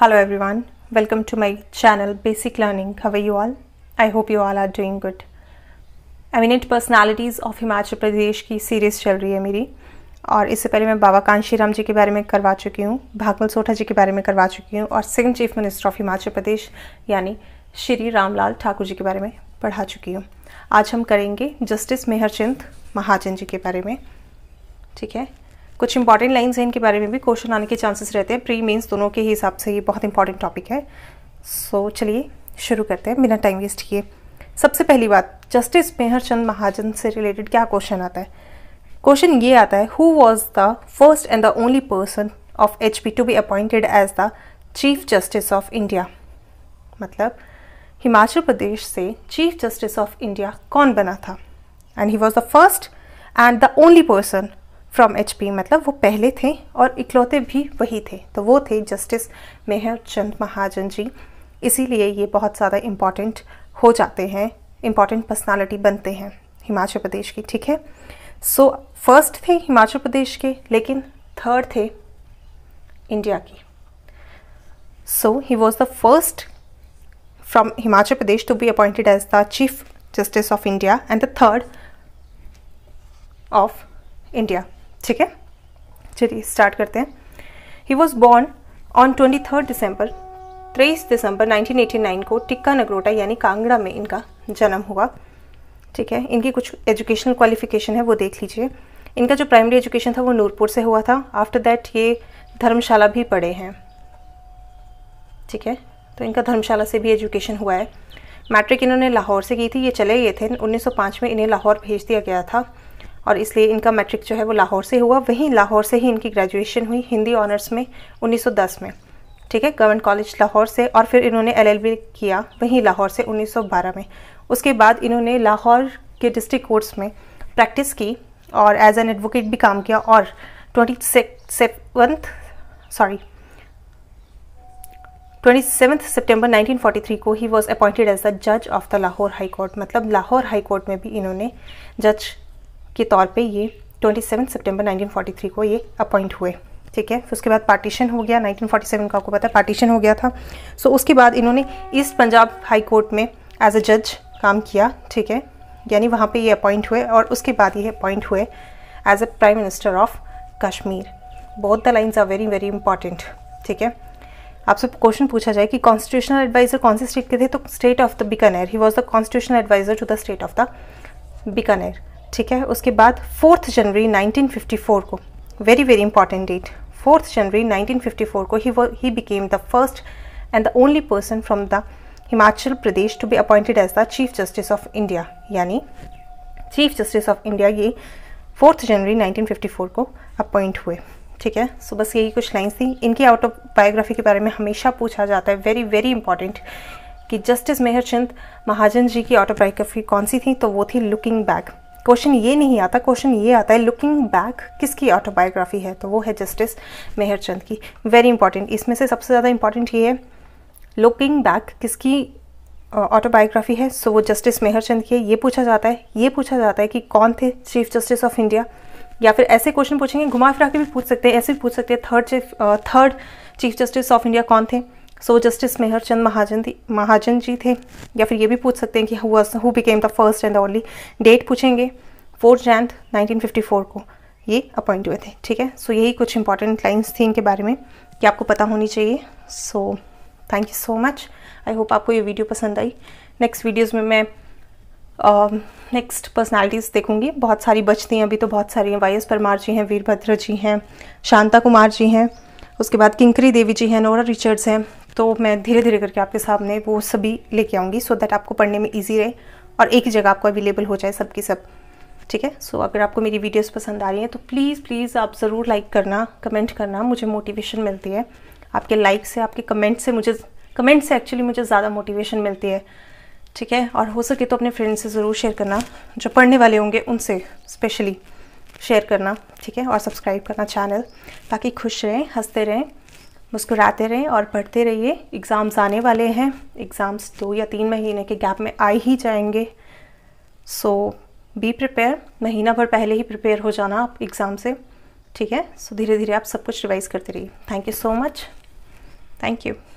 hello everyone welcome to my channel basic learning how are you all i hope you all are doing good eminent personalities of himachal pradesh की series चल रही है मेरी और इससे पहले मैं बाबा राम जी के बारे में करवा चुकी हूँ भागवल सोठा जी के बारे में करवा चुकी हूँ और second chief minister of Himachal Pradesh यानी श्री रामलाल ठाकुर जी के बारे में पढ़ा चुकी हूँ आज हम करेंगे जस्टिस मेहरचंद महाजन जी के बारे में ठीक है कुछ इंपॉर्टेंट लाइन्स हैं इनके बारे में भी क्वेश्चन आने के चांसेस रहते हैं प्री मीन्स दोनों के हिसाब से ये बहुत इंपॉर्टेंट टॉपिक है सो so, चलिए शुरू करते हैं बिना टाइम वेस्ट किए सबसे पहली बात जस्टिस मेहरचंद महाजन से रिलेटेड क्या क्वेश्चन आता है क्वेश्चन ये आता है who was the first and the only person of H P to be appointed as the chief justice of India मतलब हिमाचल प्रदेश से चीफ जस्टिस ऑफ इंडिया कौन बना था and he was the first and the only person from H मतलब वो पहले थे और इकलौते भी वही थे तो वो थे जस्टिस मेहर चंद महाजन जी इसीलिए ये बहुत ज़्यादा इम्पॉर्टेंट हो जाते हैं इम्पॉर्टेंट पर्सनालिटी बनते हैं हिमाचल प्रदेश की ठीक है सो so, फर्स्ट थे हिमाचल प्रदेश के लेकिन थर्ड थे इंडिया की so he was the first from Himachal Pradesh to be appointed as the chief justice of India and the third of India ठीक है चलिए स्टार्ट करते हैं he was born on twenty third December तेईस दिसंबर 1989 को टिक्का नगरोटा यानी कांगड़ा में इनका जन्म हुआ ठीक है इनकी कुछ एजुकेशनल क्वालिफिकेशन है वो देख लीजिए इनका जो प्राइमरी एजुकेशन था वो नूरपुर से हुआ था आफ्टर दैट ये धर्मशाला भी पढ़े हैं ठीक है तो इनका धर्मशाला से भी एजुकेशन हुआ है मैट्रिक इन्होंने लाहौर से की थी ये चले गए थे 1905 में इन्हें लाहौर भेज दिया गया था और इसलिए इनका मैट्रिक जो है वो लाहौर से हुआ वहीं लाहौर से ही इनकी ग्रेजुएशन हुई हिंदी ऑनर्स में 1910 में ठीक है गवर्नमेंट कॉलेज लाहौर से और फिर इन्होंने एलएलबी किया वहीं लाहौर से 1912 में उसके बाद इन्होंने लाहौर के डिस्ट्रिक्ट कोर्ट्स में प्रैक्टिस की और एज एन एडवोकेट भी काम किया और twenty sorry twenty seventh September 1943 को he was appointed as the जज of the Lahore high court मतलब लाहौर हाई कोर्ट में भी इन्होंने जज के तौर पे ये 27 सितंबर 1943 को ये अपॉइंट हुए ठीक है फिर उसके बाद पार्टीशन हो गया 1947 का आपको पता है पार्टीशन हो गया था सो so, उसके बाद इन्होंने ईस्ट पंजाब हाई कोर्ट में एज अ जज काम किया ठीक है यानी वहाँ पे ये अपॉइंट हुए और उसके बाद ये अपॉइंट हुए as a prime minister of Kashmir both the lines are very very important ठीक है आपसे क्वेश्चन पूछा जाए कि कॉन्स्टिट्यूशनल एडवाइज़र कौन से स्टेट के थे तो स्टेट ऑफ द बीकानेर ही was the constitutional adviser to the state of the Bikaner ठीक है उसके बाद फोर्थ जनवरी 1954 को very very important date fourth January 1954 को ही ही became the first and the only person from the Himachal Pradesh to be appointed as the chief justice of India यानी chief justice of India ये फोर्थ जनवरी 1954 को अपॉइंट हुए ठीक है सो बस यही कुछ लाइन्स थी इनकी ऑफ बायोग्राफी के बारे में हमेशा पूछा जाता है वेरी वेरी इंपॉर्टेंट कि जस्टिस मेहरचंद महाजन जी की ऑटोबायोग्राफी कौन सी थी तो वो थी लुकिंग बैक क्वेश्चन ये नहीं आता क्वेश्चन ये आता है लुकिंग बैक किसकी ऑटोबायोग्राफी है तो वो है जस्टिस मेहरचंद की वेरी इंपॉर्टेंट इसमें से सबसे ज़्यादा इंपॉर्टेंट ये है लुकिंग बैक किसकी ऑटोबायोग्राफी है सो वो जस्टिस मेहरचंद की है ये पूछा जाता है ये पूछा जाता है कि कौन थे चीफ जस्टिस ऑफ इंडिया या फिर ऐसे क्वेश्चन पूछेंगे घुमा फिरा के भी पूछ सकते हैं ऐसे भी पूछ सकते हैं third chief third chief justice of India कौन थे so justice justice Mehr Chand Mahajan Mahajan ji थे या फिर ये भी पूछ सकते हैं कि who became the first and only date पूछेंगे फोर्थ जैन 1954 को ये अपॉइंट हुए थे ठीक है सो so, यही कुछ इंपॉर्टेंट लाइन्स थी इनके बारे में कि आपको पता होनी चाहिए so thank you so much I hope आपको ये वीडियो पसंद आई नेक्स्ट वीडियोज़ में मैं नेक्स्ट uh, पर्सनालिटीज़ देखूंगी बहुत सारी बचती हैं अभी तो बहुत सारी हैं वाई एस परमार जी हैं वीरभद्र जी हैं शांता कुमार जी हैं उसके बाद किंकरी देवी जी हैं नोरा रिचर्ड्स हैं तो मैं धीरे धीरे करके आपके सामने वो सभी लेके आऊँगी सो दैट आपको पढ़ने में ईजी रहे और एक ही जगह आपको अवेलेबल हो जाए सबकी सब ठीक है सो अगर आपको मेरी वीडियोस पसंद आ रही हैं तो प्लीज़ प्लीज़ आप ज़रूर लाइक करना कमेंट करना मुझे मोटिवेशन मिलती है आपके लाइक से आपके कमेंट से मुझे कमेंट से एक्चुअली मुझे ज़्यादा मोटिवेशन मिलती है ठीक है और हो सके तो अपने फ्रेंड्स से ज़रूर शेयर करना जो पढ़ने वाले होंगे उनसे स्पेशली शेयर करना ठीक है और सब्सक्राइब करना चैनल ताकि खुश रहें हंसते रहें मुस्कुराते रहें और पढ़ते रहिए एग्ज़ाम्स आने वाले हैं एग्ज़ाम्स दो या तीन महीने के गैप में आ ही जाएंगे सो बी प्रिपेयर महीना भर पहले ही प्रिपेयर हो जाना आप एग्ज़ाम से ठीक है सो धीरे धीरे आप सब कुछ रिवाइज़ करते रहिए thank you so much thank you